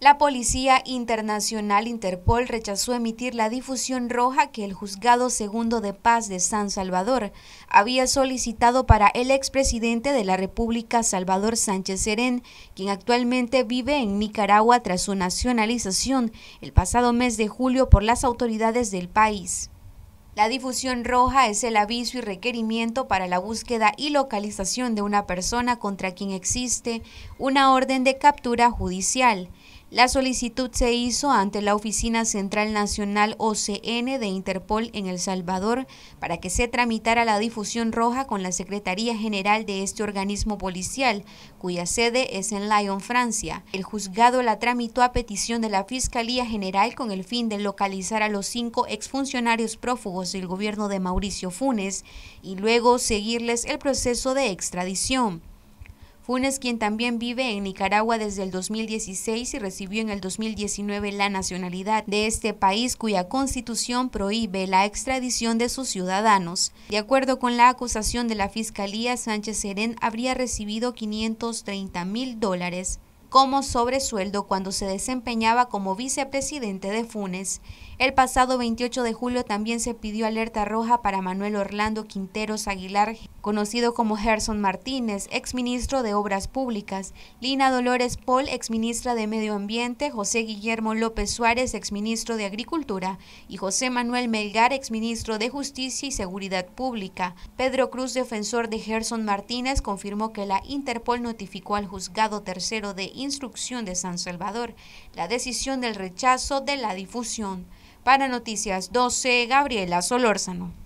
La Policía Internacional Interpol rechazó emitir la difusión roja que el Juzgado Segundo de Paz de San Salvador había solicitado para el expresidente de la República, Salvador Sánchez Serén, quien actualmente vive en Nicaragua tras su nacionalización el pasado mes de julio por las autoridades del país. La difusión roja es el aviso y requerimiento para la búsqueda y localización de una persona contra quien existe una orden de captura judicial. La solicitud se hizo ante la Oficina Central Nacional OCN de Interpol en El Salvador para que se tramitara la difusión roja con la Secretaría General de este organismo policial, cuya sede es en Lyon, Francia. El juzgado la tramitó a petición de la Fiscalía General con el fin de localizar a los cinco exfuncionarios prófugos del gobierno de Mauricio Funes y luego seguirles el proceso de extradición. Funes, quien también vive en Nicaragua desde el 2016 y recibió en el 2019 la nacionalidad de este país cuya constitución prohíbe la extradición de sus ciudadanos. De acuerdo con la acusación de la Fiscalía, Sánchez Serén habría recibido 530 mil dólares como sobresueldo cuando se desempeñaba como vicepresidente de Funes. El pasado 28 de julio también se pidió alerta roja para Manuel Orlando Quinteros Aguilar, conocido como Gerson Martínez, exministro de Obras Públicas, Lina Dolores Paul, exministra de Medio Ambiente, José Guillermo López Suárez, exministro de Agricultura, y José Manuel Melgar, exministro de Justicia y Seguridad Pública. Pedro Cruz, defensor de Gerson Martínez, confirmó que la Interpol notificó al juzgado tercero de Instrucción de San Salvador la decisión del rechazo de la difusión. Para Noticias 12, Gabriela Solórzano.